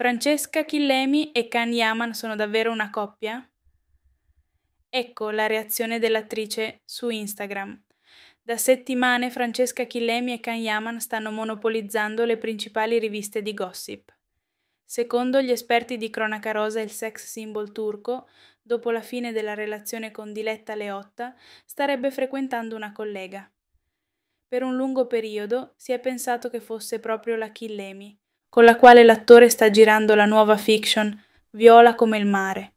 Francesca Chillemi e Khan Yaman sono davvero una coppia? Ecco la reazione dell'attrice su Instagram. Da settimane Francesca Chillemi e Khan Yaman stanno monopolizzando le principali riviste di gossip. Secondo gli esperti di cronaca rosa il sex symbol turco, dopo la fine della relazione con Diletta Leotta, starebbe frequentando una collega. Per un lungo periodo si è pensato che fosse proprio la Chillemi, con la quale l'attore sta girando la nuova fiction Viola come il mare.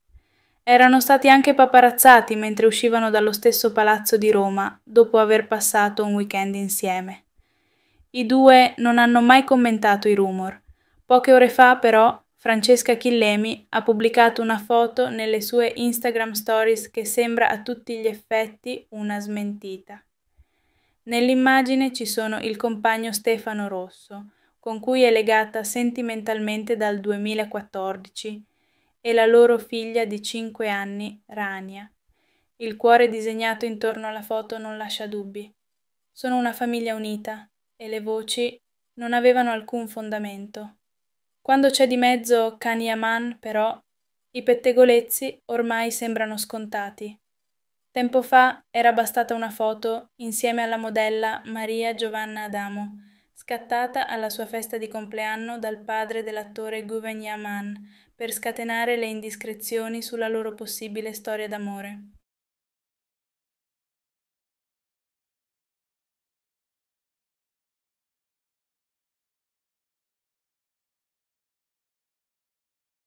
Erano stati anche paparazzati mentre uscivano dallo stesso palazzo di Roma dopo aver passato un weekend insieme. I due non hanno mai commentato i rumor. Poche ore fa, però, Francesca Chillemi ha pubblicato una foto nelle sue Instagram stories che sembra a tutti gli effetti una smentita. Nell'immagine ci sono il compagno Stefano Rosso, con cui è legata sentimentalmente dal 2014, e la loro figlia di 5 anni, Rania. Il cuore disegnato intorno alla foto non lascia dubbi. Sono una famiglia unita e le voci non avevano alcun fondamento. Quando c'è di mezzo Kanyaman, però, i pettegolezzi ormai sembrano scontati. Tempo fa era bastata una foto insieme alla modella Maria Giovanna Adamo scattata alla sua festa di compleanno dal padre dell'attore Guven Yaman, per scatenare le indiscrezioni sulla loro possibile storia d'amore.